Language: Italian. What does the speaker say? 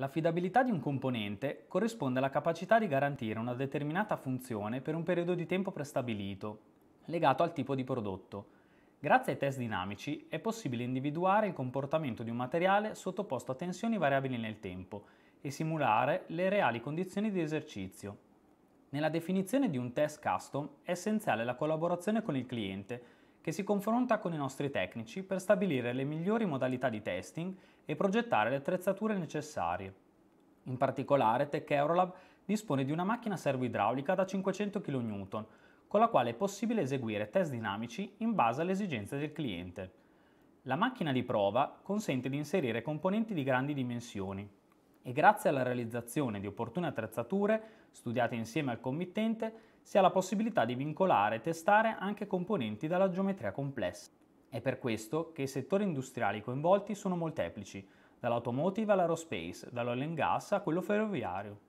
L'affidabilità di un componente corrisponde alla capacità di garantire una determinata funzione per un periodo di tempo prestabilito, legato al tipo di prodotto. Grazie ai test dinamici è possibile individuare il comportamento di un materiale sottoposto a tensioni variabili nel tempo e simulare le reali condizioni di esercizio. Nella definizione di un test custom è essenziale la collaborazione con il cliente che si confronta con i nostri tecnici per stabilire le migliori modalità di testing e progettare le attrezzature necessarie. In particolare, Tech Aerolab dispone di una macchina servoidraulica da 500 kN, con la quale è possibile eseguire test dinamici in base alle esigenze del cliente. La macchina di prova consente di inserire componenti di grandi dimensioni, e grazie alla realizzazione di opportune attrezzature, studiate insieme al committente, si ha la possibilità di vincolare e testare anche componenti dalla geometria complessa. È per questo che i settori industriali coinvolti sono molteplici, dall'automotive all'aerospace, dall'oil and gas a quello ferroviario.